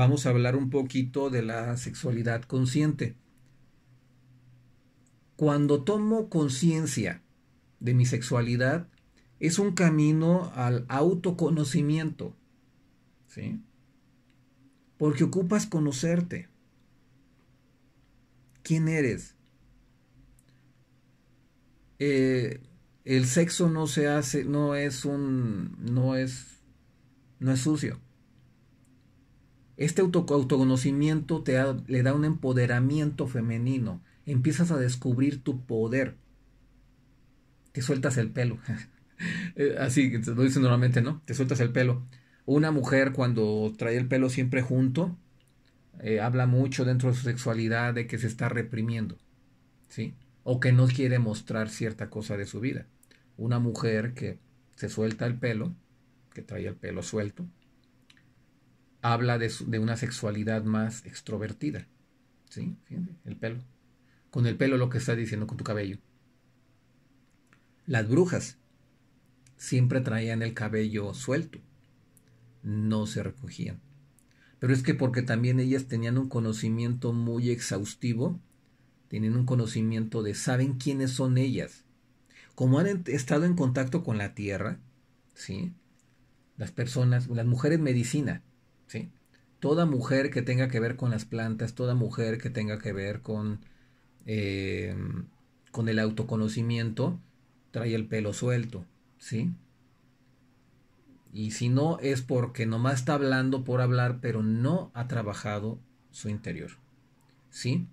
vamos a hablar un poquito de la sexualidad consciente. Cuando tomo conciencia de mi sexualidad, es un camino al autoconocimiento. ¿Sí? Porque ocupas conocerte. ¿Quién eres? Eh, el sexo no se hace, no es un, no es, no es sucio. Este autoconocimiento te le da un empoderamiento femenino. Empiezas a descubrir tu poder. Te sueltas el pelo. Eh, así lo dicen normalmente, ¿no? Te sueltas el pelo. Una mujer cuando trae el pelo siempre junto, eh, habla mucho dentro de su sexualidad de que se está reprimiendo, ¿sí? O que no quiere mostrar cierta cosa de su vida. Una mujer que se suelta el pelo, que trae el pelo suelto, habla de, una sexualidad más extrovertida. ¿Sí? el pelo. Con el pelo lo que está diciendo con tu cabello. Las brujas siempre traían el cabello suelto. No se recogían. Pero es que porque también ellas tenían un conocimiento muy exhaustivo, tienen un conocimiento de saben quiénes son ellas. Como han estado en contacto con la tierra, ¿sí? Las personas, las mujeres medicina, ¿sí? Toda mujer que tenga que ver con las plantas, toda mujer que tenga que ver con, em, con el autoconocimiento, trae el pelo suelto, ¿sí? Y si no, es porque nomás está hablando por hablar, pero no ha trabajado su interior, ¿sí?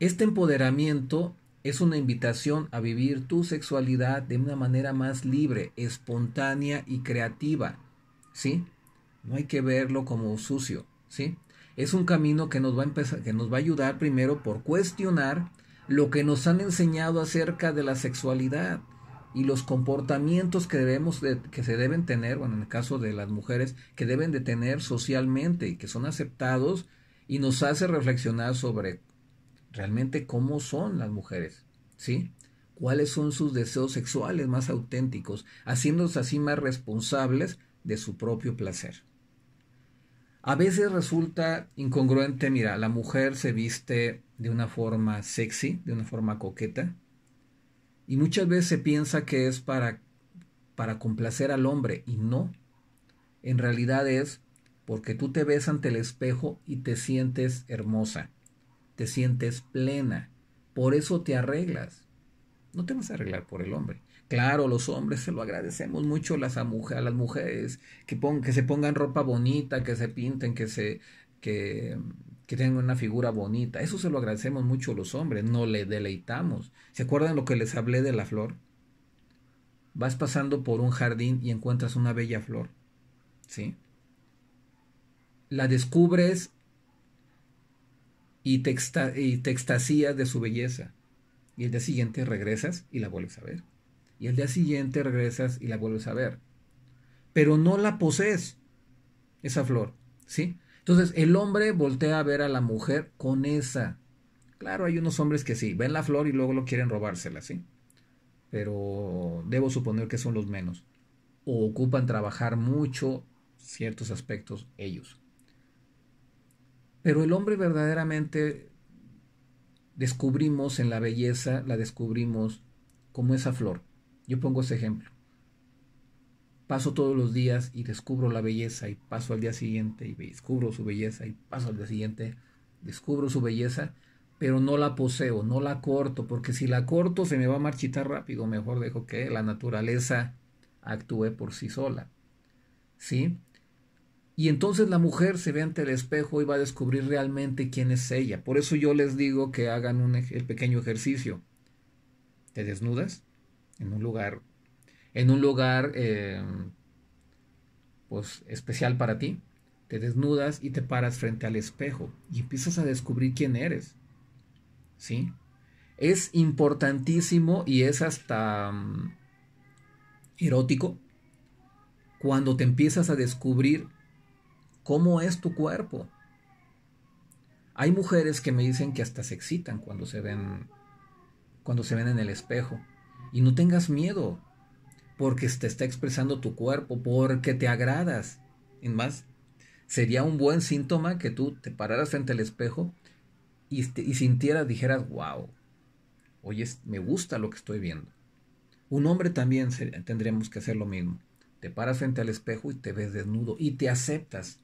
Este empoderamiento es una invitación a vivir tu sexualidad de una manera más libre, espontánea y creativa, ¿sí? No hay que verlo como sucio, ¿sí? Es un camino que nos va a que nos va a ayudar primero por cuestionar lo que nos han enseñado acerca de la sexualidad y los comportamientos que debemos que se deben tener, bueno, en el caso de las mujeres, que deben de tener socialmente y que son aceptados y nos hace reflexionar sobre realmente cómo son las mujeres, ¿sí? ¿Cuáles son sus deseos sexuales más auténticos, haciéndose así más responsables de su propio placer? A veces resulta incongruente, mira, la mujer se viste de una forma sexy, de una forma coqueta, y muchas veces se piensa que es para, para complacer al hombre, y no. En realidad es porque tú te ves ante el espejo y te sientes hermosa, te sientes plena, por eso te arreglas, no te vas a arreglar por el hombre. Claro, los hombres se lo agradecemos mucho las a, las mujeres, que, que se pongan ropa bonita, que se pinten, que, se, que, tengan una figura bonita. Eso se lo agradecemos mucho a los hombres, no le deleitamos. ¿Se acuerdan lo que les hablé de la flor? Vas pasando por un jardín y encuentras una bella flor. ¿Sí? La descubres y te, y te extasías de su belleza y el día siguiente regresas y la vuelves a ver. Y el día siguiente regresas y la vuelves a ver. Pero no la posees, esa flor, ¿sí? Entonces el hombre voltea a ver a la mujer con esa. Claro, hay unos hombres que sí, ven la flor y luego lo quieren robársela, ¿sí? Pero debo suponer que son los menos. O ocupan trabajar mucho ciertos aspectos ellos. Pero el hombre verdaderamente descubrimos en la belleza, la descubrimos como esa flor. Yo pongo ese ejemplo. Paso todos los días y descubro la belleza y paso al día siguiente y descubro su belleza y paso al día siguiente, descubro su belleza, pero no la poseo, no la corto, porque si la corto se me va a marchitar rápido, mejor dejo que la naturaleza actúe por sí sola. ¿Sí? Y entonces la mujer se ve ante el espejo y va a descubrir realmente quién es ella. Por eso yo les digo que hagan un, el pequeño ejercicio. Te desnudas en un lugar, en un lugar em, pues, especial para ti. Te desnudas y te paras frente al espejo y empiezas a descubrir quién eres. ¿Sí? Es importantísimo y es hasta mm, erótico cuando te empiezas a descubrir ¿Cómo es tu cuerpo? Hay mujeres que me dicen que hasta se excitan cuando se ven cuando se ven en el espejo. Y no tengas miedo, porque te está expresando tu cuerpo, porque te agradas. En más, sería un buen síntoma que tú te pararas frente al espejo y, sintieras, dijeras, wow, oye, me gusta lo que estoy viendo. Un hombre también tendríamos que hacer lo mismo. Te paras frente al espejo y te ves desnudo y te aceptas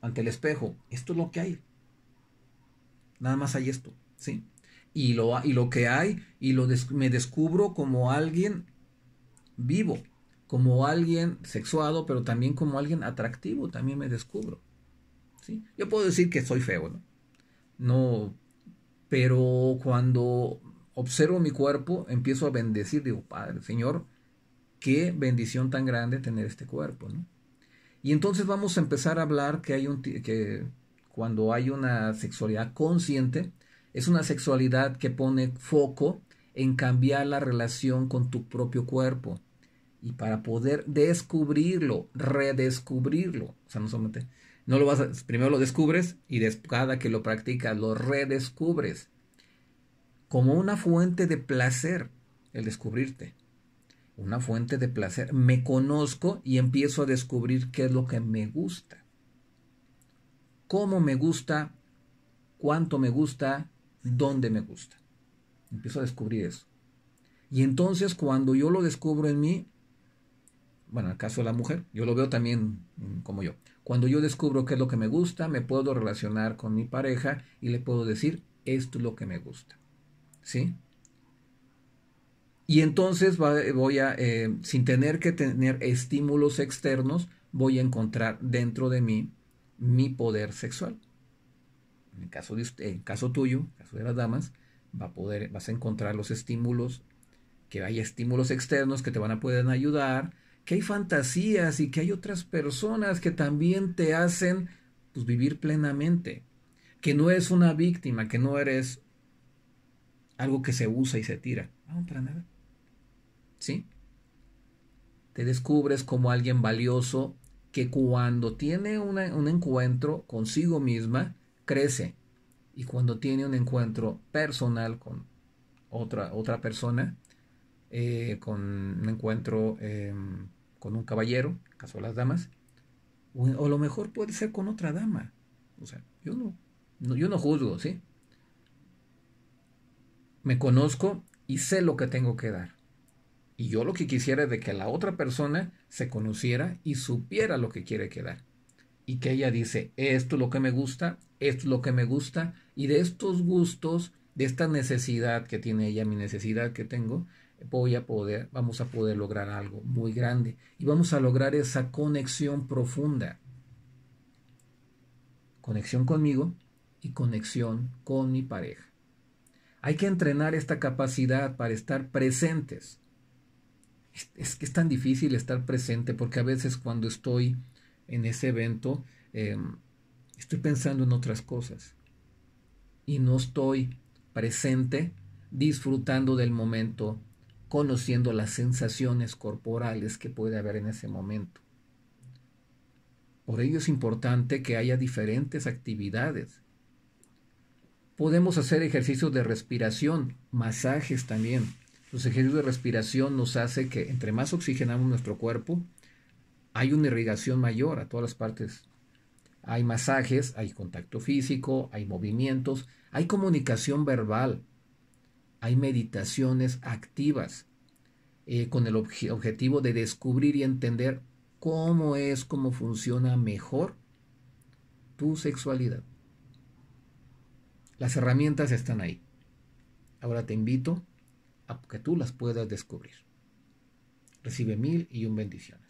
ante el espejo, esto es lo que hay. Nada más hay esto, ¿sí? Y lo, y lo que hay, y lo me descubro como alguien vivo, como alguien sexuado, pero también como alguien atractivo, también me descubro. ¿sí? Yo puedo decir que soy feo, ¿no? No, pero cuando observo mi cuerpo, empiezo a bendecir, digo, Padre, Señor, qué bendición tan grande tener este cuerpo, ¿no? Y entonces vamos a empezar a hablar que hay un que cuando hay una sexualidad consciente, es una sexualidad que pone foco en cambiar la relación con tu propio cuerpo. Y para poder descubrirlo, redescubrirlo, o sea, no solamente, no lo vas primero lo descubres y después, cada que lo practicas lo redescubres como una fuente de placer el descubrirte una fuente de placer. Me conozco y empiezo a descubrir qué es lo que me gusta. Cómo me gusta, cuánto me gusta, dónde me gusta. Empiezo a descubrir eso. Y entonces cuando yo lo descubro en mí, bueno, en el caso de la mujer, yo lo veo también mm, como yo. Cuando yo descubro qué es lo que me gusta, me puedo relacionar con mi pareja y le puedo decir, esto es lo que me gusta. ¿Sí? Y entonces voy a, eh, sin tener que tener estímulos externos, voy a encontrar dentro de mí mi poder sexual. En el caso, de en caso tuyo, en el caso de las damas, va a poder, vas a encontrar los estímulos, que hay estímulos externos que te van a poder ayudar, que hay fantasías y que hay otras personas que también te hacen pues, vivir plenamente, que no es una víctima, que no eres algo que se usa y se tira. No, para nada. ¿sí? Te descubres como alguien valioso que cuando tiene un encuentro consigo misma, crece. Y cuando tiene un encuentro personal con otra, otra persona, eh, con un encuentro em, con un caballero, caso las damas, o, o, lo mejor puede ser con otra dama. O sea, yo no, no, yo no juzgo, ¿sí? Me conozco y sé lo que tengo que dar. Y yo lo que quisiera es de que la otra persona se conociera y supiera lo que quiere quedar. Y que ella dice, esto es lo que me gusta, esto es lo que me gusta, y de estos gustos, de esta necesidad que tiene ella, mi necesidad que tengo, voy a poder, vamos a poder lograr algo muy grande. Y vamos a lograr esa conexión profunda. Conexión conmigo y conexión con mi pareja. Hay que entrenar esta capacidad para estar presentes es, que es tan difícil estar presente porque a veces cuando estoy en ese evento em, estoy pensando en otras cosas y no estoy presente disfrutando del momento, conociendo las sensaciones corporales que puede haber en ese momento. Por ello es importante que haya diferentes actividades. Podemos hacer ejercicios de respiración, masajes también los ejercicios de respiración nos hace que entre más oxigenamos nuestro cuerpo, hay una irrigación mayor a todas las partes. Hay masajes, hay contacto físico, hay movimientos, hay comunicación verbal, hay meditaciones activas eh, con el objetivo de descubrir y entender cómo es, cómo funciona mejor tu sexualidad. Las herramientas están ahí. Ahora te invito a que tú las puedas descubrir. Recibe mil y un bendiciones.